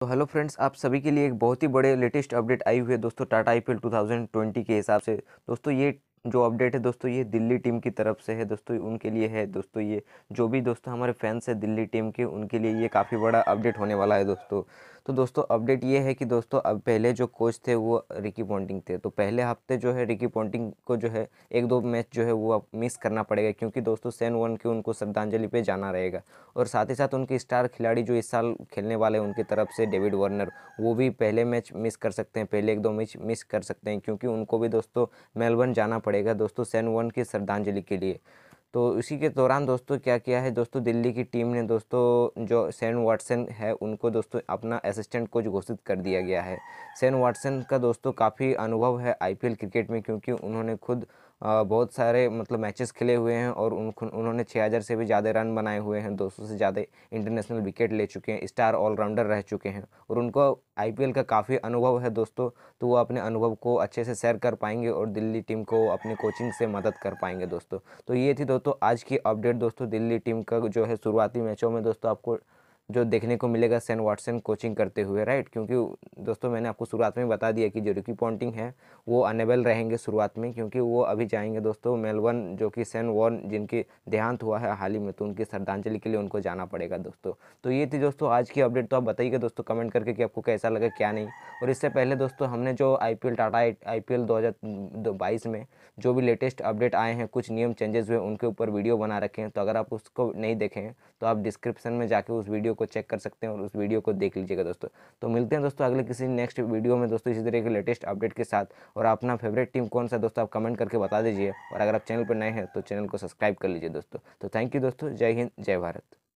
तो hello friends आप सभी के लिए एक बहुत ही बड़े लेटेस्ट अपडेट आई हुई है दोस्तों टाटा आई 2020 के हिसाब से दोस्तों ये जो अपडेट है दोस्तों ये दिल्ली टीम की तरफ से है दोस्तों उनके लिए है दोस्तों ये जो भी दोस्तों हमारे फैंस हैं दिल्ली टीम के उनके लिए ये काफ़ी बड़ा अपडेट होने वाला है दोस्तों तो दोस्तों अपडेट ये है कि दोस्तों अब पहले जो कोच थे वो रिकी पॉन्टिंग थे तो पहले हफ्ते जो है रिकी पॉन्टिंग को जो है एक दो मैच जो है वो अब मिस करना पड़ेगा क्योंकि दोस्तों सेन वन के उनको श्रद्धांजलि पे जाना रहेगा और साथ ही साथ उनके स्टार खिलाड़ी जो इस साल खेलने वाले हैं उनकी तरफ से डेविड वार्नर वो भी पहले मैच मिस कर सकते हैं पहले एक दो मैच मिस कर सकते हैं क्योंकि उनको भी दोस्तों मेलबर्न जाना पड़ेगा पड़ेगा दोस्तों सैन वन की श्रद्धांजलि के लिए तो उसी के दौरान दोस्तों क्या किया है दोस्तों दिल्ली की टीम ने दोस्तों जो सैन वाटसन है उनको दोस्तों अपना असिस्टेंट कोच घोषित कर दिया गया है सैन वाटसन का दोस्तों काफ़ी अनुभव है आईपीएल क्रिकेट में क्योंकि उन्होंने खुद बहुत सारे मतलब मैचेस खेले हुए हैं और उन उन्होंने छः हज़ार से भी ज़्यादा रन बनाए हुए हैं 200 से ज़्यादा इंटरनेशनल विकेट ले चुके हैं स्टार ऑलराउंडर रह चुके हैं और उनको आईपीएल का काफ़ी अनुभव है दोस्तों तो वो अपने अनुभव को अच्छे से शेयर कर पाएंगे और दिल्ली टीम को अपने कोचिंग से मदद कर पाएंगे दोस्तों तो ये थी दोस्तों आज की अपडेट दोस्तों दिल्ली टीम का जो है शुरुआती मैचों में दोस्तों आपको जो देखने को मिलेगा सैन वाटसन कोचिंग करते हुए राइट क्योंकि दोस्तों मैंने आपको शुरुआत में बता दिया कि जो रिकी पॉन्टिंग है वो अनेबल रहेंगे शुरुआत में क्योंकि वो अभी जाएंगे दोस्तों मेलबर्न जो कि सैन वॉर्न जिनके देहांत हुआ है हाल ही में तो उनकी श्रद्धांजलि के लिए उनको जाना पड़ेगा दोस्तों तो ये थी दोस्तों आज की अपडेट तो आप बताइएगा दोस्तों कमेंट करके कि आपको कैसा लगा क्या नहीं और इससे पहले दोस्तों हमने जो I P L Tata I P L दो हज़ार बाईस में जो भी लेटेस्ट अपडेट आए हैं कुछ नियम चेंजेस हुए उनके ऊपर वीडियो बना रखे हैं तो अगर आप उसको नहीं देखें तो आप डिस्क्रिप्शन में जाके उस वीडियो को चेक कर सकते हैं और उस वीडियो को देख लीजिएगा दोस्तों तो मिलते हैं दोस्तों अगले किसी नेक्स्ट वीडियो में दोस्तों इसी तरह के लेटेस्ट अपडेट के साथ और अपना फेवरेट टीम कौन सा दोस्तों आप कमेंट करके बता दीजिए और अगर आप चैनल पर नए हैं तो चैनल को सब्सक्राइब कर लीजिए दोस्तों तो थैंक यू दोस्तों जय हिंद जय भारत